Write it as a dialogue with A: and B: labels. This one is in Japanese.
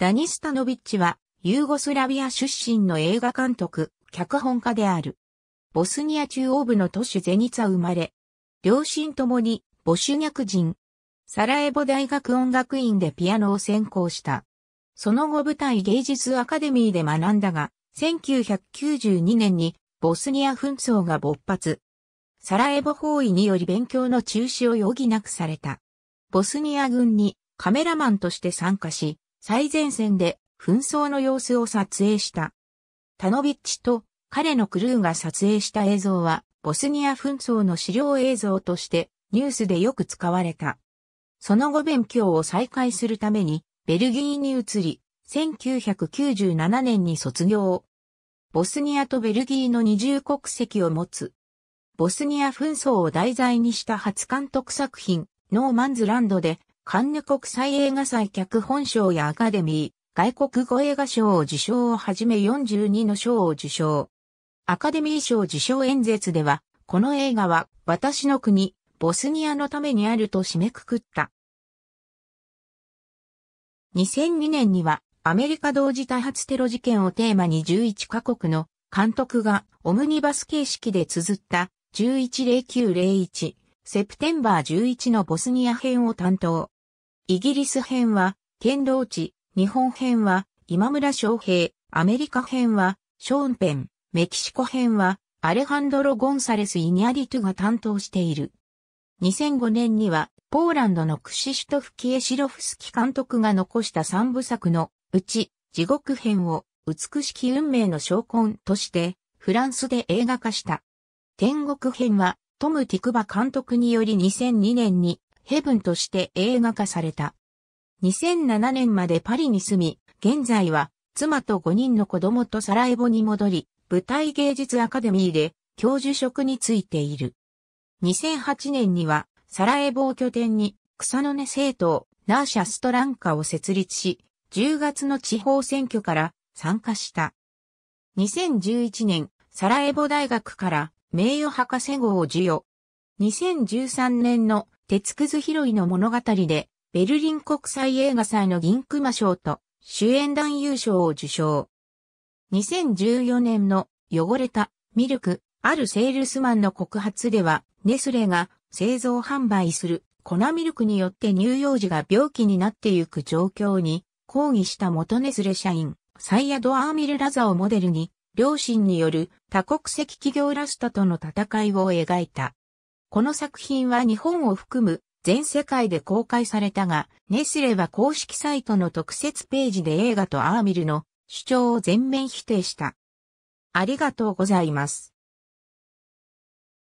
A: ダニスタノビッチは、ユーゴスラビア出身の映画監督、脚本家である。ボスニア中央部の都市ゼニツァ生まれ。両親ともに、ボシュニャク人。サラエボ大学音楽院でピアノを専攻した。その後舞台芸術アカデミーで学んだが、1992年にボスニア紛争が勃発。サラエボ包囲により勉強の中止を余儀なくされた。ボスニア軍にカメラマンとして参加し、最前線で紛争の様子を撮影した。タノビッチと彼のクルーが撮影した映像は、ボスニア紛争の資料映像としてニュースでよく使われた。その後勉強を再開するために、ベルギーに移り、1997年に卒業。ボスニアとベルギーの二重国籍を持つ。ボスニア紛争を題材にした初監督作品、ノーマンズランドでカンヌ国際映画祭脚本賞やアカデミー、外国語映画賞を受賞をはじめ42の賞を受賞。アカデミー賞受賞演説では、この映画は私の国、ボスニアのためにあると締めくくった。2002年にはアメリカ同時多発テロ事件をテーマに11カ国の監督がオムニバス形式で綴った110901セプテンバー11のボスニア編を担当。イギリス編は、剣道地、日本編は、今村昌平、アメリカ編は、ショーンペン、メキシコ編は、アレハンドロ・ゴンサレス・イニャリトゥが担当している。2005年には、ポーランドのクシシュトフ・キエシロフスキ監督が残した三部作のうち、地獄編を美しき運命の証拠として、フランスで映画化した。天国編は、トム・ティクバ監督により2002年にヘブンとして映画化された。2007年までパリに住み、現在は妻と5人の子供とサラエボに戻り、舞台芸術アカデミーで教授職についている。2008年にはサラエボを拠点に草の根政党ナーシャ・ストランカを設立し、10月の地方選挙から参加した。2011年、サラエボ大学から名誉博士号を授与。2013年の鉄くず拾いの物語で、ベルリン国際映画祭の銀熊賞と主演男優賞を受賞。2014年の汚れたミルク、あるセールスマンの告発では、ネスレが製造販売する粉ミルクによって乳幼児が病気になってゆく状況に抗議した元ネスレ社員、サイヤド・アーミル・ラザをモデルに両親による多国籍企業ラスタとの戦いを描いた。この作品は日本を含む全世界で公開されたが、ネスレは公式サイトの特設ページで映画とアーミルの主張を全面否定した。ありがとうございます。